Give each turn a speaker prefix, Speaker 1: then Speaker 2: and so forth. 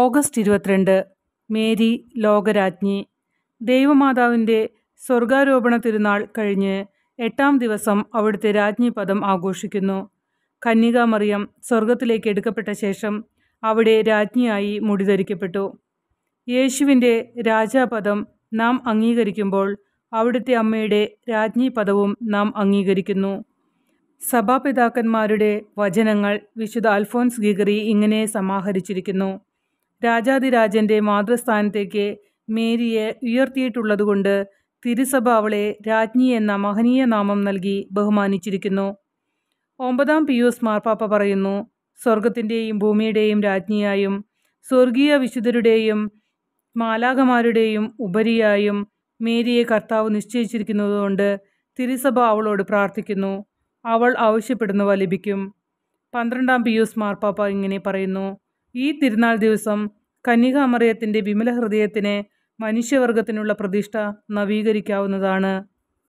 Speaker 1: August ഇരുപത്തിരണ്ട് Mary ലോകരാജ്ഞി ദൈവമാതാവിൻ്റെ സ്വർഗാരോപണ തിരുനാൾ കഴിഞ്ഞ് എട്ടാം ദിവസം അവിടുത്തെ രാജ്ഞി പദം ആഘോഷിക്കുന്നു കന്യകാമറിയം സ്വർഗത്തിലേക്ക് എടുക്കപ്പെട്ട ശേഷം അവിടെ രാജ്ഞിയായി മുടിധരിക്കപ്പെട്ടു യേശുവിൻ്റെ രാജാപദം നാം അംഗീകരിക്കുമ്പോൾ അവിടുത്തെ അമ്മയുടെ രാജ്ഞി പദവും നാം അംഗീകരിക്കുന്നു സഭാപിതാക്കന്മാരുടെ വചനങ്ങൾ വിശുദ്ധ അൽഫോൻസ് ഗിഗറി ഇങ്ങനെ സമാഹരിച്ചിരിക്കുന്നു രാജാതിരാജൻ്റെ മാതൃസ്ഥാനത്തേക്ക് മേരിയെ ഉയർത്തിയിട്ടുള്ളതുകൊണ്ട് തിരുസഭ അവളെ രാജ്ഞി എന്ന മഹനീയ നാമം നൽകി ബഹുമാനിച്ചിരിക്കുന്നു ഒമ്പതാം പിയൂസ് മാർപ്പാപ്പ പറയുന്നു സ്വർഗത്തിൻ്റെയും ഭൂമിയുടെയും രാജ്ഞിയായും സ്വർഗീയ വിശുദ്ധരുടെയും മാലാകമാരുടെയും ഉപരിയായും മേരിയെ കർത്താവ് നിശ്ചയിച്ചിരിക്കുന്നതുകൊണ്ട് തിരുസഭ അവളോട് പ്രാർത്ഥിക്കുന്നു അവൾ ആവശ്യപ്പെടുന്നവ ലഭിക്കും പന്ത്രണ്ടാം പിയൂസ് മാർപ്പാപ്പ ഇങ്ങനെ പറയുന്നു ഈ തിരുനാൾ ദിവസം കന്യകാമറിയത്തിൻ്റെ വിമല ഹൃദയത്തിന് മനുഷ്യവർഗത്തിനുള്ള പ്രതിഷ്ഠ നവീകരിക്കാവുന്നതാണ്